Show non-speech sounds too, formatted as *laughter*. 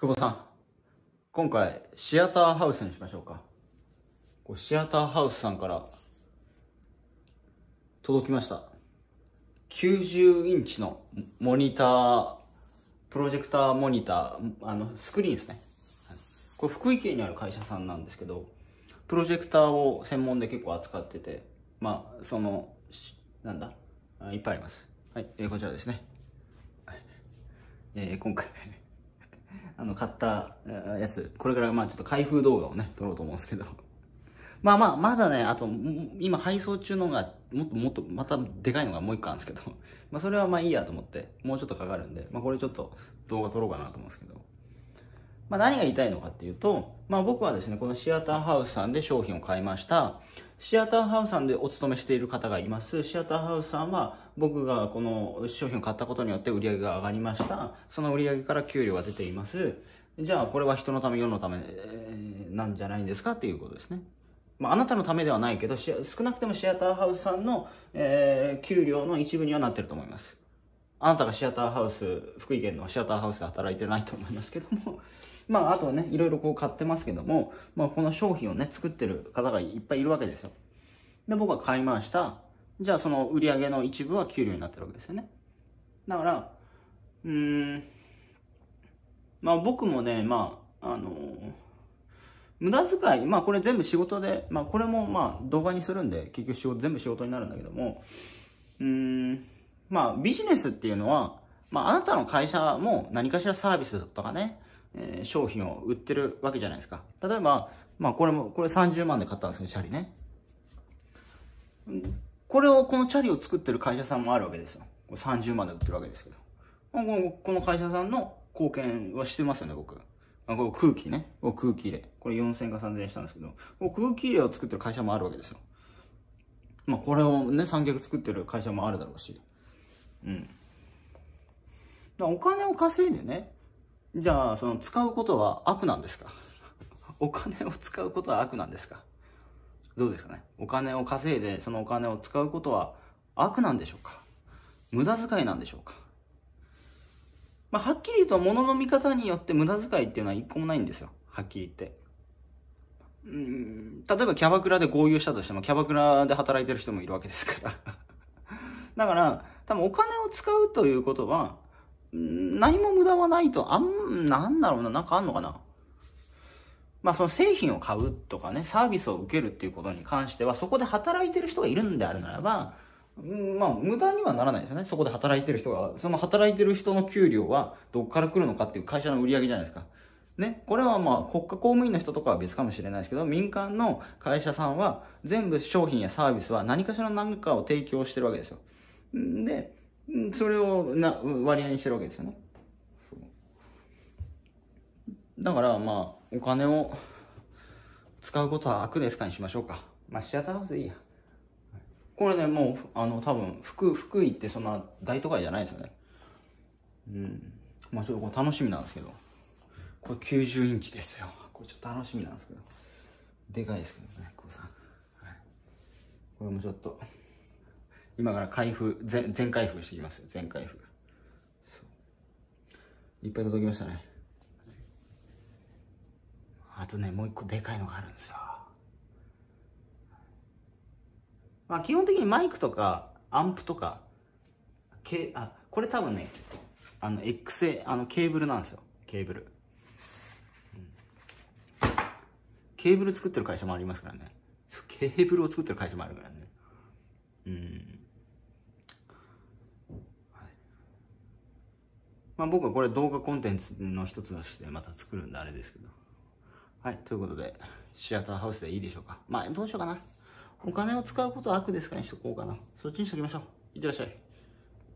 久保さん今回シアターハウスにしましょうかこうシアターハウスさんから届きました90インチのモニタープロジェクターモニターあのスクリーンですねこれ福井県にある会社さんなんですけどプロジェクターを専門で結構扱っててまあそのなんだいっぱいありますはい、えー、こちらですね、えー、今回あの、買ったやつ、これからまあちょっと開封動画をね、撮ろうと思うんですけど。*laughs* まあまあ、まだね、あと、今配送中のが、もっともっと、またでかいのがもう一個あるんですけど、*laughs* まあそれはまあいいやと思って、もうちょっとかかるんで、まあこれちょっと動画撮ろうかなと思うんですけど。まあ何が言いたいのかっていうと、まあ僕はですね、このシアターハウスさんで商品を買いました。シアターハウスさんでお勤めしている方がいます。シアターハウスさんは僕がこの商品を買ったことによって売り上げが上がりました。その売り上げから給料が出ています。じゃあこれは人のため、世のため、なんじゃないんですかっていうことですね。まあ、あなたのためではないけど、少なくてもシアターハウスさんの、えー、給料の一部にはなってると思います。あなたがシアターハウス、福井県のシアターハウスで働いてないと思いますけども、*laughs* まあ、あとはね、いろいろこう買ってますけども、まあ、この商品をね、作ってる方がいっぱいいるわけですよ。で、僕は買いました。じゃあ、その売り上げの一部は給料になってるわけですよね。だから、うーん、まあ、僕もね、まあ、あの無駄遣い、まあ、これ全部仕事で、まあ、これもまあ、動画にするんで、結局仕事、全部仕事になるんだけども、うーん、まあ、ビジネスっていうのは、まあ、あなたの会社も何かしらサービスとかね、えー、商品を売ってるわけじゃないですか。例えば、まあ、これも、これ30万で買ったんですよ、チャリね。これを、このチャリを作ってる会社さんもあるわけですよ。これ30万で売ってるわけですけど。この会社さんの貢献はしてますよね、僕。あこ空気ね。空気入れ。これ4000か3000円したんですけど、空気入れを作ってる会社もあるわけですよ。まあ、これをね、三脚作ってる会社もあるだろうし。うん。お金を稼いでね、じゃあ、その使うことは悪なんですか *laughs* お金を使うことは悪なんですかどうですかねお金を稼いで、そのお金を使うことは悪なんでしょうか無駄遣いなんでしょうかまあ、はっきり言うと、物の見方によって無駄遣いっていうのは一個もないんですよ。はっきり言って。うん、例えばキャバクラで合流したとしても、キャバクラで働いてる人もいるわけですから *laughs* だから、多分お金を使うということは、何も無駄はないと、あん、なんだろうな、なんかあんのかな。まあその製品を買うとかね、サービスを受けるっていうことに関しては、そこで働いてる人がいるんであるならば、まあ無駄にはならないですよね。そこで働いてる人が、その働いてる人の給料はどっから来るのかっていう会社の売り上げじゃないですか。ね、これはまあ国家公務員の人とかは別かもしれないですけど、民間の会社さんは全部商品やサービスは何かしら何かを提供してるわけですよ。で、それをな割合にしてるわけですよね。だからまあ、お金を使うことは悪ですかにしましょうか。まあ、シアターハウスでいいや。これね、もう、あの、多分、福、福井ってそんな大都会じゃないですよね。うん。まあ、ちょっとこれ楽しみなんですけど。これ90インチですよ。これちょっと楽しみなんですけど。でかいですけどね、こうさん。これもちょっと。今から開封、全、全開封していきます。全開封。いっぱい届きましたね。あとね、もう一個でかいのがあるんですよ。まあ基本的にマイクとか、アンプとか、けあ、これ多分ね、あの、X、あの、ケーブルなんですよ。ケーブル、うん。ケーブル作ってる会社もありますからね。ケーブルを作ってる会社もあるからね。うん。まあ僕はこれ動画コンテンツの一つとしてまた作るんであれですけど。はい、ということで、シアターハウスでいいでしょうか。まあどうしようかな。お金を使うことは悪ですからにしとこうかな。そっちにしときましょう。いってらっしゃい。